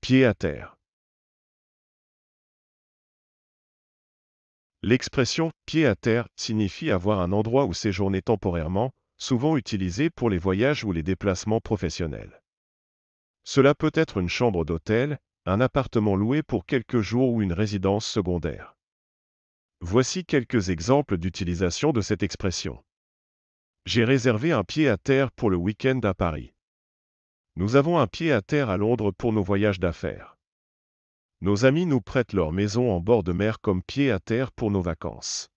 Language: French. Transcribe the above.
Pied à terre. L'expression pied à terre signifie avoir un endroit où séjourner temporairement, souvent utilisé pour les voyages ou les déplacements professionnels. Cela peut être une chambre d'hôtel, un appartement loué pour quelques jours ou une résidence secondaire. Voici quelques exemples d'utilisation de cette expression. J'ai réservé un pied à terre pour le week-end à Paris. Nous avons un pied à terre à Londres pour nos voyages d'affaires. Nos amis nous prêtent leur maison en bord de mer comme pied à terre pour nos vacances.